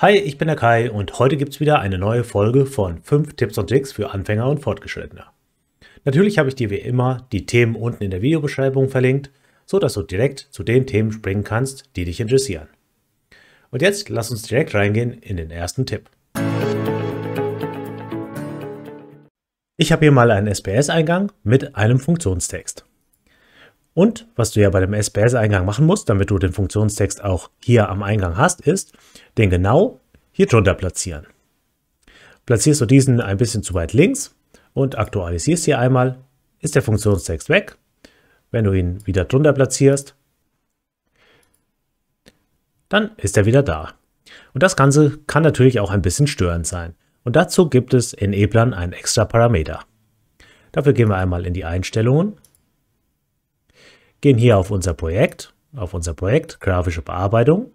Hi, ich bin der Kai und heute gibt's wieder eine neue Folge von 5 Tipps und Tricks für Anfänger und Fortgeschrittene. Natürlich habe ich dir wie immer die Themen unten in der Videobeschreibung verlinkt, so dass du direkt zu den Themen springen kannst, die dich interessieren. Und jetzt lass uns direkt reingehen in den ersten Tipp. Ich habe hier mal einen SPS-Eingang mit einem Funktionstext. Und was du ja bei dem SPS-Eingang machen musst, damit du den Funktionstext auch hier am Eingang hast, ist, den genau hier drunter platzieren. Platzierst du diesen ein bisschen zu weit links und aktualisierst hier einmal, ist der Funktionstext weg. Wenn du ihn wieder drunter platzierst, dann ist er wieder da. Und das Ganze kann natürlich auch ein bisschen störend sein. Und dazu gibt es in E-Plan einen extra Parameter. Dafür gehen wir einmal in die Einstellungen gehen hier auf unser Projekt, auf unser Projekt grafische Bearbeitung,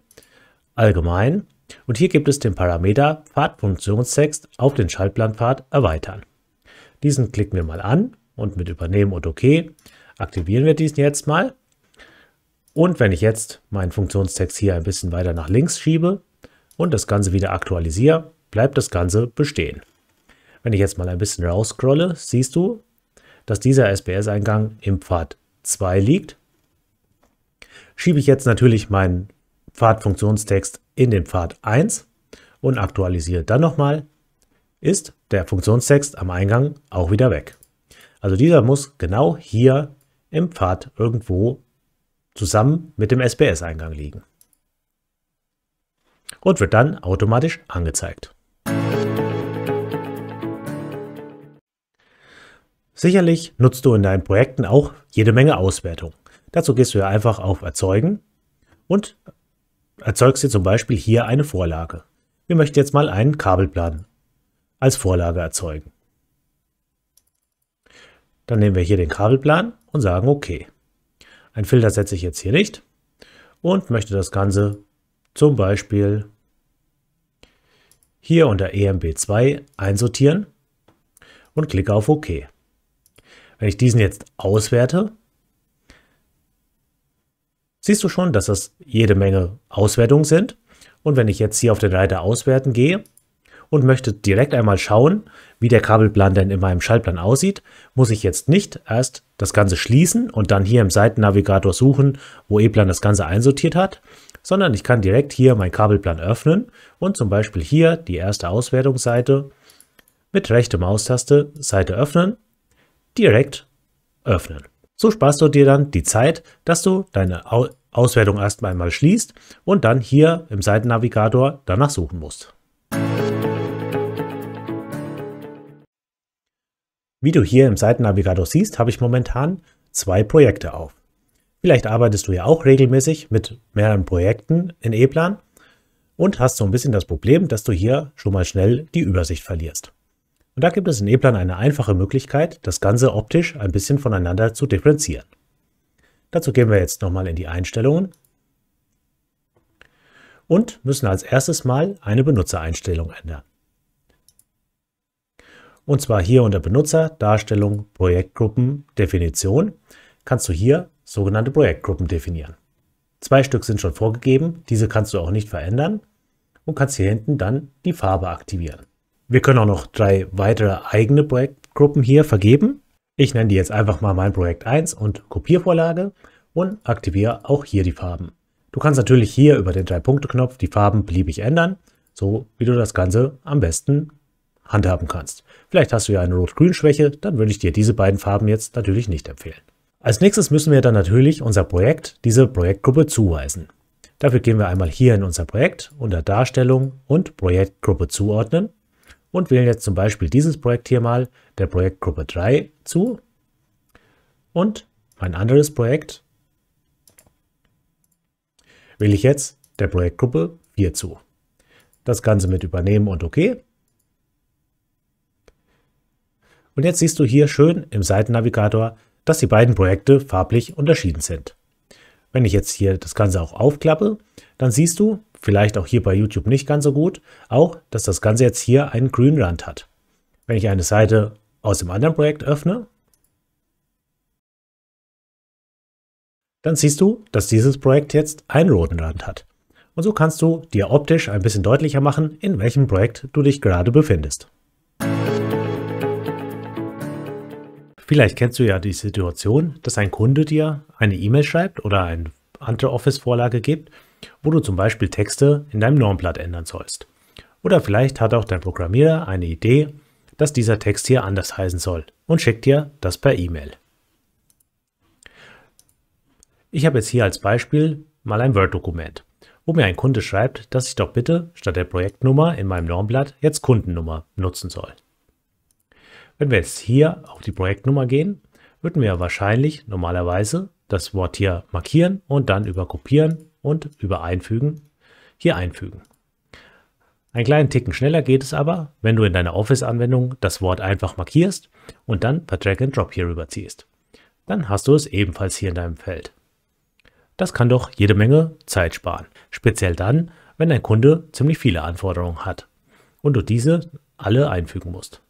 allgemein und hier gibt es den Parameter Pfadfunktionstext auf den Schaltplanpfad erweitern. Diesen klicken wir mal an und mit Übernehmen und OK aktivieren wir diesen jetzt mal. Und wenn ich jetzt meinen Funktionstext hier ein bisschen weiter nach links schiebe und das Ganze wieder aktualisiere, bleibt das Ganze bestehen. Wenn ich jetzt mal ein bisschen raus scrolle, siehst du, dass dieser SPS-Eingang im Pfad 2 liegt, schiebe ich jetzt natürlich meinen Pfadfunktionstext in den Pfad 1 und aktualisiere dann nochmal, ist der Funktionstext am Eingang auch wieder weg. Also dieser muss genau hier im Pfad irgendwo zusammen mit dem SPS-Eingang liegen und wird dann automatisch angezeigt. Sicherlich nutzt du in deinen Projekten auch jede Menge Auswertung. Dazu gehst du ja einfach auf Erzeugen und erzeugst dir zum Beispiel hier eine Vorlage. Wir möchten jetzt mal einen Kabelplan als Vorlage erzeugen. Dann nehmen wir hier den Kabelplan und sagen OK. Ein Filter setze ich jetzt hier nicht und möchte das Ganze zum Beispiel hier unter EMB2 einsortieren und klicke auf OK. Wenn ich diesen jetzt auswerte, siehst du schon, dass das jede Menge Auswertungen sind. Und wenn ich jetzt hier auf den Reiter Auswerten gehe und möchte direkt einmal schauen, wie der Kabelplan denn in meinem Schaltplan aussieht, muss ich jetzt nicht erst das Ganze schließen und dann hier im Seitennavigator suchen, wo E-Plan das Ganze einsortiert hat, sondern ich kann direkt hier meinen Kabelplan öffnen und zum Beispiel hier die erste Auswertungsseite mit rechter Maustaste Seite öffnen direkt öffnen. So sparst du dir dann die Zeit, dass du deine Auswertung erstmal einmal schließt und dann hier im Seitennavigator danach suchen musst. Wie du hier im Seitennavigator siehst, habe ich momentan zwei Projekte auf. Vielleicht arbeitest du ja auch regelmäßig mit mehreren Projekten in E-Plan und hast so ein bisschen das Problem, dass du hier schon mal schnell die Übersicht verlierst. Und da gibt es in E-Plan eine einfache Möglichkeit, das Ganze optisch ein bisschen voneinander zu differenzieren. Dazu gehen wir jetzt nochmal in die Einstellungen und müssen als erstes mal eine Benutzereinstellung ändern. Und zwar hier unter Benutzer, Darstellung, Projektgruppen, Definition kannst du hier sogenannte Projektgruppen definieren. Zwei Stück sind schon vorgegeben, diese kannst du auch nicht verändern und kannst hier hinten dann die Farbe aktivieren. Wir können auch noch drei weitere eigene Projektgruppen hier vergeben. Ich nenne die jetzt einfach mal mein Projekt 1 und Kopiervorlage und aktiviere auch hier die Farben. Du kannst natürlich hier über den Drei-Punkte-Knopf die Farben beliebig ändern, so wie du das Ganze am besten handhaben kannst. Vielleicht hast du ja eine Rot-Grün-Schwäche, dann würde ich dir diese beiden Farben jetzt natürlich nicht empfehlen. Als nächstes müssen wir dann natürlich unser Projekt, diese Projektgruppe zuweisen. Dafür gehen wir einmal hier in unser Projekt unter Darstellung und Projektgruppe zuordnen und wählen jetzt zum Beispiel dieses Projekt hier mal der Projektgruppe 3 zu und mein anderes Projekt wähle ich jetzt der Projektgruppe 4 zu. Das Ganze mit übernehmen und OK. Und jetzt siehst du hier schön im Seitennavigator, dass die beiden Projekte farblich unterschieden sind. Wenn ich jetzt hier das Ganze auch aufklappe, dann siehst du, vielleicht auch hier bei YouTube nicht ganz so gut, auch, dass das Ganze jetzt hier einen Green Rand hat. Wenn ich eine Seite aus dem anderen Projekt öffne, dann siehst du, dass dieses Projekt jetzt einen roten Rand hat. Und so kannst du dir optisch ein bisschen deutlicher machen, in welchem Projekt du dich gerade befindest. Vielleicht kennst du ja die Situation, dass ein Kunde dir eine E-Mail schreibt oder eine andere Office-Vorlage gibt wo du zum Beispiel Texte in deinem Normblatt ändern sollst. Oder vielleicht hat auch dein Programmierer eine Idee, dass dieser Text hier anders heißen soll und schickt dir das per E-Mail. Ich habe jetzt hier als Beispiel mal ein Word-Dokument, wo mir ein Kunde schreibt, dass ich doch bitte statt der Projektnummer in meinem Normblatt jetzt Kundennummer nutzen soll. Wenn wir jetzt hier auf die Projektnummer gehen, würden wir wahrscheinlich normalerweise das Wort hier markieren und dann über Kopieren und über Einfügen hier einfügen. Ein kleinen Ticken schneller geht es aber, wenn du in deiner Office-Anwendung das Wort einfach markierst und dann per Drag and Drop hier rüberziehst. Dann hast du es ebenfalls hier in deinem Feld. Das kann doch jede Menge Zeit sparen, speziell dann, wenn dein Kunde ziemlich viele Anforderungen hat und du diese alle einfügen musst.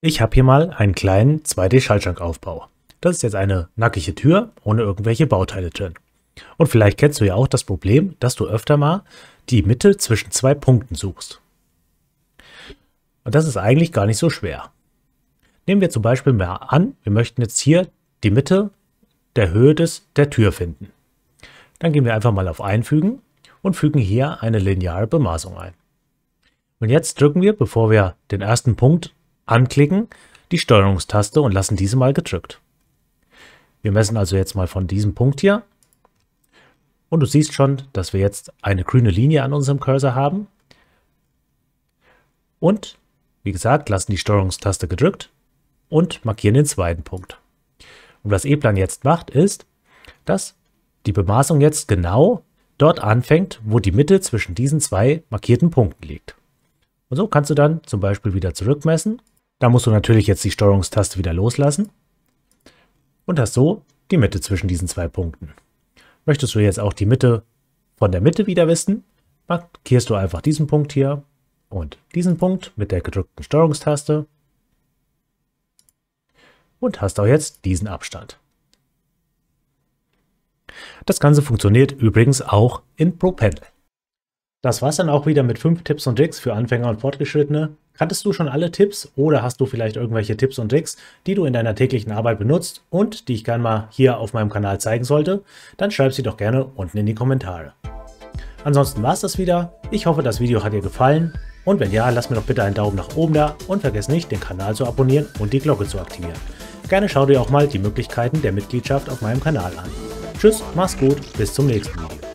Ich habe hier mal einen kleinen 2D-Schaltschrankaufbau. Das ist jetzt eine nackige Tür ohne irgendwelche Bauteile drin. Und vielleicht kennst du ja auch das Problem, dass du öfter mal die Mitte zwischen zwei Punkten suchst. Und das ist eigentlich gar nicht so schwer. Nehmen wir zum Beispiel mal an, wir möchten jetzt hier die Mitte der Höhe des, der Tür finden. Dann gehen wir einfach mal auf Einfügen und fügen hier eine lineare Bemaßung ein. Und jetzt drücken wir, bevor wir den ersten Punkt anklicken, die Steuerungstaste und lassen diese mal gedrückt. Wir messen also jetzt mal von diesem Punkt hier. Und du siehst schon, dass wir jetzt eine grüne Linie an unserem Cursor haben. Und, wie gesagt, lassen die Steuerungstaste gedrückt und markieren den zweiten Punkt. Und was E-Plan jetzt macht, ist, dass die Bemaßung jetzt genau dort anfängt, wo die Mitte zwischen diesen zwei markierten Punkten liegt. Und so kannst du dann zum Beispiel wieder zurückmessen. Da musst du natürlich jetzt die Steuerungstaste wieder loslassen und hast so die Mitte zwischen diesen zwei Punkten. Möchtest du jetzt auch die Mitte von der Mitte wieder wissen, markierst du einfach diesen Punkt hier und diesen Punkt mit der gedrückten Steuerungstaste und hast auch jetzt diesen Abstand. Das Ganze funktioniert übrigens auch in ProPendel. Das war's dann auch wieder mit 5 Tipps und Tricks für Anfänger und Fortgeschrittene. Kanntest du schon alle Tipps oder hast du vielleicht irgendwelche Tipps und Tricks, die du in deiner täglichen Arbeit benutzt und die ich gerne mal hier auf meinem Kanal zeigen sollte? Dann schreib sie doch gerne unten in die Kommentare. Ansonsten war's das wieder. Ich hoffe, das Video hat dir gefallen. Und wenn ja, lass mir doch bitte einen Daumen nach oben da und vergiss nicht, den Kanal zu abonnieren und die Glocke zu aktivieren. Gerne schau dir auch mal die Möglichkeiten der Mitgliedschaft auf meinem Kanal an. Tschüss, mach's gut, bis zum nächsten Video.